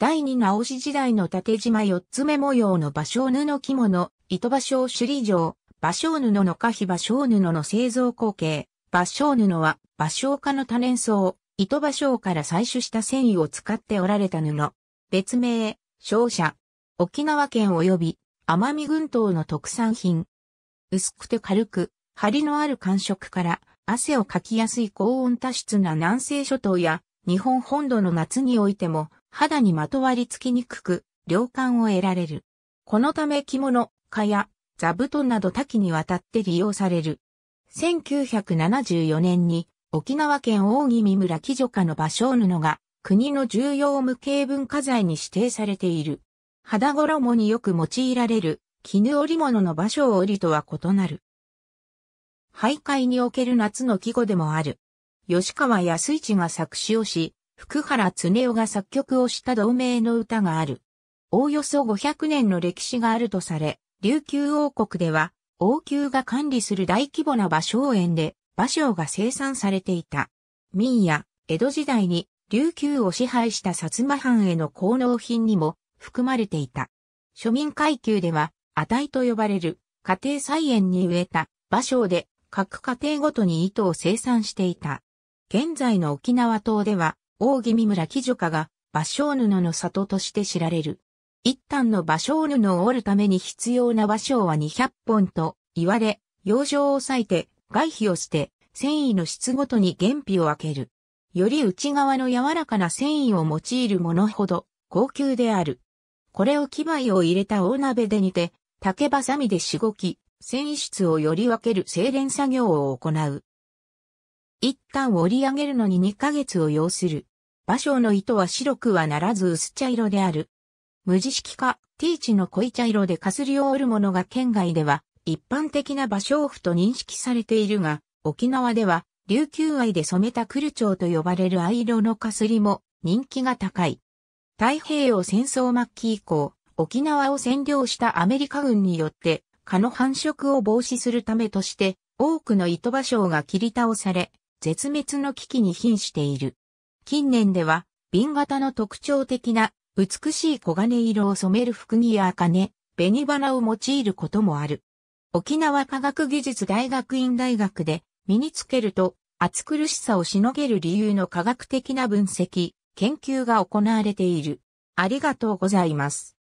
第二直し時代の縦縞四つ目模様の芭蕉布着物、糸芭蕉首里城、芭蕉布の花皮芭蕉布の製造工形。芭蕉布は芭蕉科の多年草、糸芭蕉から採取した繊維を使って織られた布。別名、商社。沖縄県及び奄美群島の特産品。薄くて軽く、張りのある感触から、汗をかきやすい高温多湿な南西諸島や日本本土の夏においても、肌にまとわりつきにくく、涼感を得られる。このため着物、蚊や座布団など多岐にわたって利用される。1974年に沖縄県大宜三村木女家の芭蕉布が国の重要無形文化財に指定されている。肌衣によく用いられる絹織物の芭蕉織とは異なる。徘徊における夏の季語でもある。吉川安一が作詞をし、福原恒夫が作曲をした同名の歌がある。おおよそ500年の歴史があるとされ、琉球王国では、王宮が管理する大規模な芭蕉園で、芭蕉が生産されていた。民や江戸時代に琉球を支配した薩摩藩への功能品にも含まれていた。庶民階級では、値と呼ばれる家庭菜園に植えた芭蕉で各家庭ごとに糸を生産していた。現在の沖縄島では大宜味村木女家が芭蕉布の里として知られる。一旦の芭蕉布を織るために必要な芭蕉は200本と言われ、養生を抑いて、外皮を捨て、繊維の質ごとに原皮を開ける。より内側の柔らかな繊維を用いるものほど高級である。これを木灰を入れた大鍋で煮て、竹ばさみでしごき、繊維質をより分ける精錬作業を行う。一旦織り上げるのに2ヶ月を要する。馬掌の糸は白くはならず薄茶色である。無知識化、ティーチの濃い茶色でかすりを織るものが県外では一般的な馬掌布と認識されているが、沖縄では琉球愛で染めたクルチョウと呼ばれる藍色のかすりも人気が高い。太平洋戦争末期以降、沖縄を占領したアメリカ軍によって蚊の繁殖を防止するためとして多くの糸芭蕉が切り倒され、絶滅の危機に瀕している。近年では、瓶型の特徴的な美しい黄金色を染める服に、赤根紅花を用いることもある。沖縄科学技術大学院大学で身につけると暑苦しさをしのげる理由の科学的な分析、研究が行われている。ありがとうございます。